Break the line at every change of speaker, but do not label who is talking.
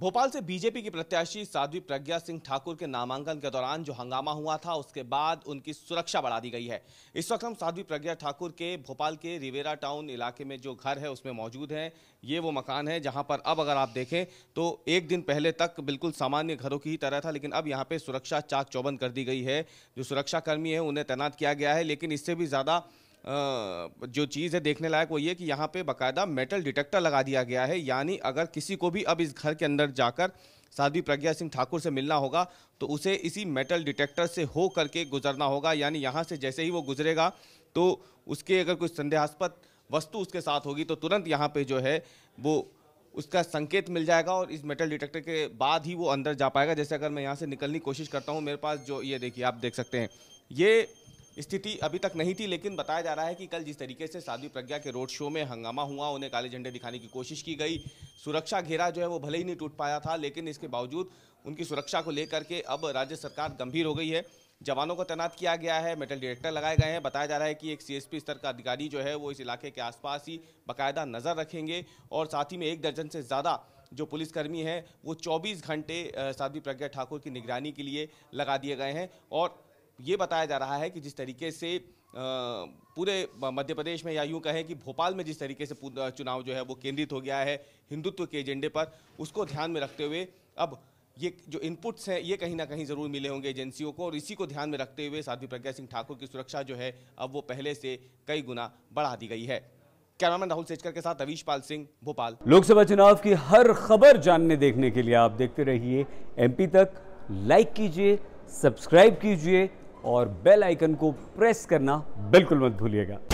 भोपाल से बीजेपी की प्रत्याशी साध्वी प्रज्ञा सिंह ठाकुर के नामांकन के दौरान जो हंगामा हुआ था उसके बाद उनकी सुरक्षा बढ़ा दी गई है इस वक्त हम साध्वी प्रज्ञा ठाकुर के भोपाल के रिवेरा टाउन इलाके में जो घर है उसमें मौजूद हैं ये वो मकान है जहां पर अब अगर आप देखें तो एक दिन पहले तक बिल्कुल सामान्य घरों की ही तरह था लेकिन अब यहाँ पर सुरक्षा चाक चौबंद कर दी गई है जो सुरक्षाकर्मी है उन्हें तैनात किया गया है लेकिन इससे भी ज़्यादा जो चीज़ है देखने लायक वो ये कि यहाँ पे बकायदा मेटल डिटेक्टर लगा दिया गया है यानी अगर किसी को भी अब इस घर के अंदर जाकर साध्वी प्रज्ञा सिंह ठाकुर से मिलना होगा तो उसे इसी मेटल डिटेक्टर से हो करके गुजरना होगा यानी यहाँ से जैसे ही वो गुजरेगा तो उसके अगर कोई संदेहास्पद वस्तु उसके साथ होगी तो तुरंत यहाँ पे जो है वो उसका संकेत मिल जाएगा और इस मेटल डिटेक्टर के बाद ही वो अंदर जा पाएगा जैसे अगर मैं यहाँ से निकलने की कोशिश करता हूँ मेरे पास जो ये देखिए आप देख सकते हैं ये स्थिति अभी तक नहीं थी लेकिन बताया जा रहा है कि कल जिस तरीके से साध्वी प्रज्ञा के रोड शो में हंगामा हुआ उन्हें काले झंडे दिखाने की कोशिश की गई सुरक्षा घेरा जो है वो भले ही नहीं टूट पाया था लेकिन इसके बावजूद उनकी सुरक्षा को लेकर के अब राज्य सरकार गंभीर हो गई है जवानों को तैनात किया गया है मेटल डिटेक्टर लगाए गए हैं बताया जा रहा है कि एक सी स्तर का अधिकारी जो है वो इस इलाके के आसपास ही बाकायदा नज़र रखेंगे और साथ ही में एक दर्जन से ज़्यादा जो पुलिसकर्मी हैं वो 24 घंटे साध्वी प्रज्ञा ठाकुर की निगरानी के लिए लगा दिए गए हैं और ये बताया जा रहा है कि जिस तरीके से पूरे मध्य प्रदेश में या यूं कहें कि भोपाल में जिस तरीके से चुनाव जो है वो केंद्रित हो गया है हिंदुत्व के एजेंडे पर उसको ध्यान में रखते हुए अब ये जो इनपुट्स हैं ये कहीं ना कहीं ज़रूर मिले होंगे एजेंसियों को और इसी को ध्यान में रखते हुए साध्वी प्रज्ञा सिंह ठाकुर की सुरक्षा जो है अब वो पहले से कई गुना बढ़ा दी गई है कैमरामैन राहुल सेजकर के साथ अवीश पाल सिंह भोपाल
लोकसभा चुनाव की हर खबर जानने देखने के लिए आप देखते रहिए एमपी तक लाइक कीजिए सब्सक्राइब कीजिए और बेल आइकन को प्रेस करना बिल्कुल मत भूलिएगा